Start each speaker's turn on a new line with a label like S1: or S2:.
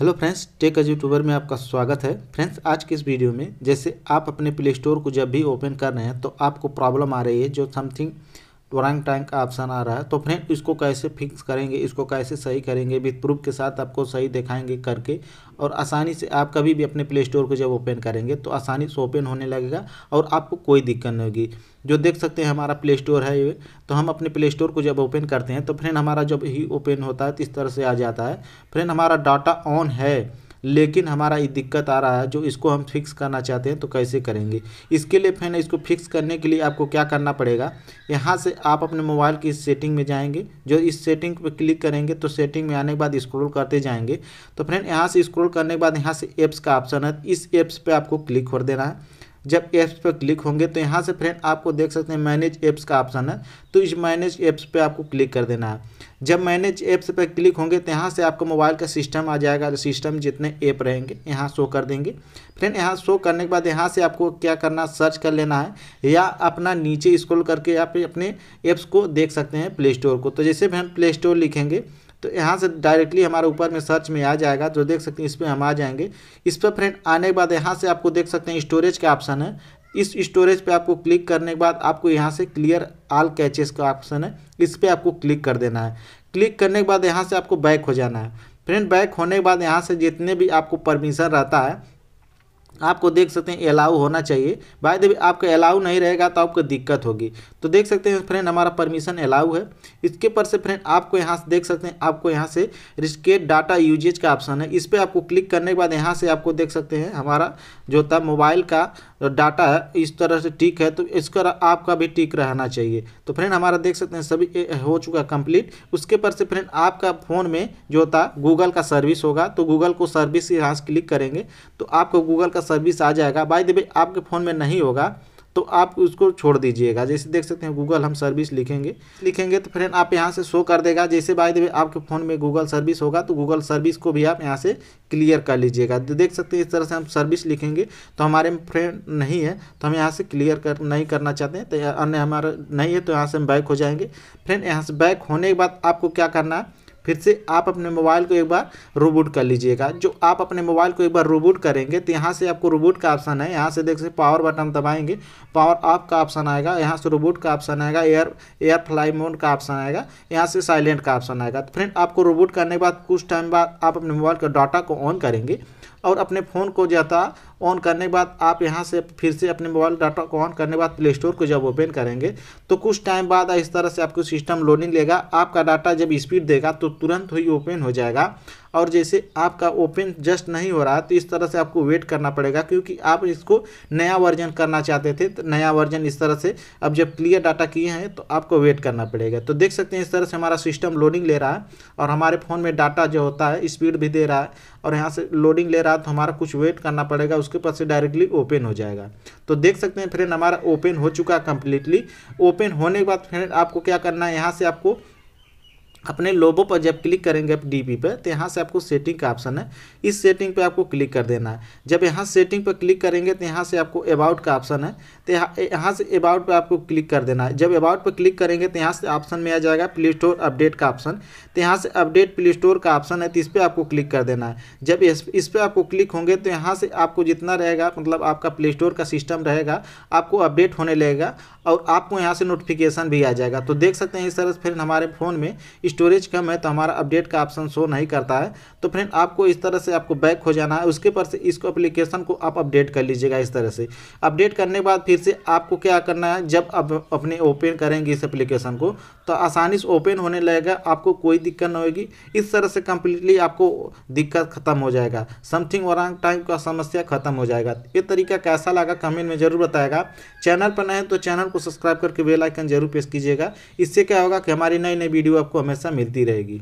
S1: hello friends tech अज YouTuber में आपका स्वागत है फ्रेंड्स आज के इस वीडियो में जैसे आप अपने प्ले स्टोर को जब भी ओपन कर रहे हैं तो आपको प्रॉब्लम आ रही है जो समथिंग ओरंग टैंक का ऑप्शन आ रहा है तो फ्रेंड इसको कैसे फिक्स करेंगे इसको कैसे सही करेंगे विथ प्रूफ के साथ आपको सही दिखाएंगे करके और आसानी से आप कभी भी अपने प्ले स्टोर को जब ओपन करेंगे तो आसानी से ओपन होने लगेगा और आपको कोई दिक्कत नहीं होगी जो देख सकते हैं हमारा प्ले स्टोर है ये तो हम अपने प्ले स्टोर को जब ओपन करते हैं तो फ्रेंड हमारा जब ही ओपन होता है तो इस तरह से आ जाता है फ्रेंड हमारा डाटा ऑन है लेकिन हमारा ये दिक्कत आ रहा है जो इसको हम फिक्स करना चाहते हैं तो कैसे करेंगे इसके लिए फ्रेंड इसको फिक्स करने के लिए आपको क्या करना पड़ेगा यहाँ से आप अपने मोबाइल की सेटिंग में जाएंगे जो इस सेटिंग पर क्लिक करेंगे तो सेटिंग में आने के बाद स्क्रोल करते जाएंगे तो फ्रेंड यहाँ से स्क्रोल करने के बाद यहाँ से एप्स का ऑप्शन है इस एप्स पर आपको क्लिक कर देना है जब ऐप्स पर क्लिक होंगे तो यहाँ से फ्रेंड आपको देख सकते हैं मैनेज एप्स का ऑप्शन है तो इस मैनेज ऐप्स पर आपको क्लिक कर देना है जब मैनेज ऐप्स पर क्लिक होंगे तो यहाँ से आपका मोबाइल का सिस्टम आ जाएगा सिस्टम तो जितने ऐप रहेंगे यहाँ शो कर देंगे फ्रेंड यहाँ शो करने के बाद यहाँ से आपको क्या करना सर्च कर लेना है या अपना नीचे स्क्रॉल करके आप अपने ऐप्स को देख सकते हैं प्ले स्टोर को तो जैसे भी हम प्ले स्टोर लिखेंगे तो यहाँ से डायरेक्टली हमारे ऊपर में सर्च में आ जाएगा जो तो देख सकते हैं इस पर हम आ जाएंगे इस पर फ्रेंड आने के बाद यहाँ से आपको देख सकते हैं स्टोरेज का ऑप्शन है इस स्टोरेज पे आपको क्लिक करने के बाद आपको यहाँ से क्लियर आल कैचेस का ऑप्शन है इस पर आपको क्लिक कर देना है क्लिक करने के बाद यहाँ से आपको बैक हो जाना है फ्रेंड बैक होने के बाद यहाँ से जितने भी आपको परमिशन रहता है आपको देख सकते हैं अलाउ होना चाहिए बाय द आपका अलाउ नहीं रहेगा तो आपको दिक्कत होगी तो देख सकते हैं फ्रेंड हमारा परमिशन अलाउ है इसके पर से फ्रेंड आपको यहाँ से देख सकते हैं आपको यहाँ से रिस्केट डाटा यूजेज का ऑप्शन है इस पर आपको क्लिक करने के बाद यहाँ से आपको देख सकते हैं हमारा जो था मोबाइल का डाटा है इस तरह से टिक है तो इसका आपका भी टिक रहना चाहिए तो फ्रेंड हमारा देख सकते हैं सभी हो चुका कंप्लीट उसके पर से फ्रेंड आपका फ़ोन में जो था गूगल का सर्विस होगा तो गूगल को सर्विस यहाँ से क्लिक करेंगे तो आपको गूगल का सर्विस आ जाएगा बाय द वे आपके फ़ोन में नहीं होगा तो आप उसको छोड़ दीजिएगा जैसे देख सकते हैं गूगल हम सर्विस लिखेंगे लिखेंगे तो फ्रेंड आप यहाँ से शो कर देगा जैसे बाय द वे आपके फ़ोन में गूगल सर्विस होगा तो गूगल सर्विस को भी आप यहाँ से क्लियर कर लीजिएगा तो देख सकते हैं इस तरह से हम सर्विस लिखेंगे तो हमारे में फ्रेंड नहीं है तो हम यहाँ से क्लियर कर नहीं करना चाहते हैं तो अन्य हमारा नहीं है तो यहाँ से हम बैक हो जाएंगे फ्रेंड यहाँ से बैक होने के बाद आपको क्या करना है फिर से आप अपने मोबाइल को एक बार रोबोट कर लीजिएगा जो आप अपने मोबाइल को एक बार रोबोट करेंगे तो यहाँ से आपको रोबोट का ऑप्शन है यहाँ से देख सकते पावर बटन दबाएंगे पावर ऑफ का ऑप्शन आएगा यहाँ से रोबोट का ऑप्शन आएगा एयर एयर फ्लाई मोड का ऑप्शन आएगा यहाँ से साइलेंट का ऑप्शन आएगा तो फ्रेंड आपको रोबोट करने के बाद कुछ टाइम बाद आप अपने मोबाइल का डाटा को ऑन करेंगे और अपने फ़ोन को ज़्यादा ऑन करने के बाद आप यहाँ से फिर से अपने मोबाइल डाटा को ऑन करने के बाद प्ले स्टोर को जब ओपन करेंगे तो कुछ टाइम बाद इस तरह से आपको सिस्टम लोडिंग लेगा आपका डाटा जब स्पीड देगा तो तुरंत ही ओपन हो जाएगा और जैसे आपका ओपन जस्ट नहीं हो रहा है तो इस तरह से आपको वेट करना पड़ेगा क्योंकि आप इसको नया वर्जन करना चाहते थे तो नया वर्जन इस तरह से अब जब क्लियर डाटा किए हैं तो आपको वेट करना पड़ेगा तो देख सकते हैं इस तरह से हमारा सिस्टम लोडिंग ले रहा है और हमारे फ़ोन में डाटा जो होता है स्पीड भी दे रहा है और यहाँ से लोडिंग ले रहा है तो हमारा कुछ वेट करना पड़ेगा उस उसके पास से डायरेक्टली ओपन हो जाएगा तो देख सकते हैं फ्रेंड हमारा ओपन हो चुका है कंप्लीटली ओपन होने के बाद फ्रेंड आपको क्या करना है यहाँ से आपको अपने लोबो पर जब क्लिक करेंगे आप डी पे तो यहाँ से आपको सेटिंग का ऑप्शन है इस सेटिंग पे आपको क्लिक कर देना है जब यहाँ सेटिंग पर क्लिक करेंगे तो यहाँ से आपको अबाउट का ऑप्शन है तो यहाँ यहाँ से अबाउट पे आपको क्लिक कर देना है जब अबाउट पर क्लिक करेंगे तो यहाँ से ऑप्शन में आ जाएगा प्ले स्टोर अपडेट का ऑप्शन तो यहाँ से अपडेट प्ले स्टोर का ऑप्शन है तो इस पर आपको क्लिक कर देना है जब इस पर आपको क्लिक होंगे तो यहाँ से आपको जितना रहेगा मतलब आपका प्ले स्टोर का सिस्टम रहेगा आपको अपडेट होने लगेगा और आपको यहाँ से नोटिफिकेशन भी आ जाएगा तो देख सकते हैं इस तरह से फिर हमारे फ़ोन में स्टोरेज कम है तो हमारा अपडेट का ऑप्शन शो नहीं करता है तो फ्रेंड आपको इस तरह से आपको बैक हो जाना है उसके पर से इसको अप्लीकेशन को आप अपडेट कर लीजिएगा इस तरह से अपडेट करने के बाद फिर से आपको क्या करना है जब आप अपने ओपन करेंगे इस अप्लीकेशन को तो आसानी से ओपन होने लगेगा आपको कोई दिक्कत नहीं होगी इस तरह से कम्प्लीटली आपको दिक्कत खत्म हो जाएगा समथिंग और टाइम का समस्या खत्म हो जाएगा ये तरीका कैसा लगा कमेंट में जरूर बताएगा चैनल पर नए तो चैनल को सब्सक्राइब करके बेल आइकन जरूर प्रेस कीजिएगा इससे क्या होगा कि हमारी नई नई वीडियो आपको हमेशा हमेशा मिलती रहेगी